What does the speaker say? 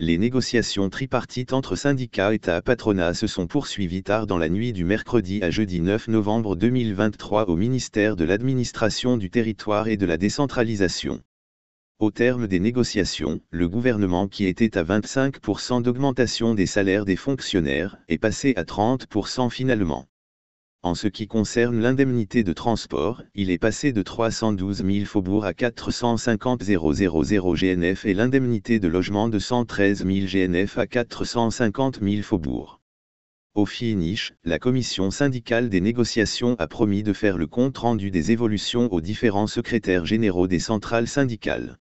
Les négociations tripartites entre syndicats, État, patronat se sont poursuivies tard dans la nuit du mercredi à jeudi 9 novembre 2023 au ministère de l'Administration du Territoire et de la Décentralisation. Au terme des négociations, le gouvernement qui était à 25% d'augmentation des salaires des fonctionnaires est passé à 30% finalement. En ce qui concerne l'indemnité de transport, il est passé de 312 000 faubourgs à 450 000 GNF et l'indemnité de logement de 113 000 GNF à 450 000 faubourgs. Au finish, la commission syndicale des négociations a promis de faire le compte rendu des évolutions aux différents secrétaires généraux des centrales syndicales.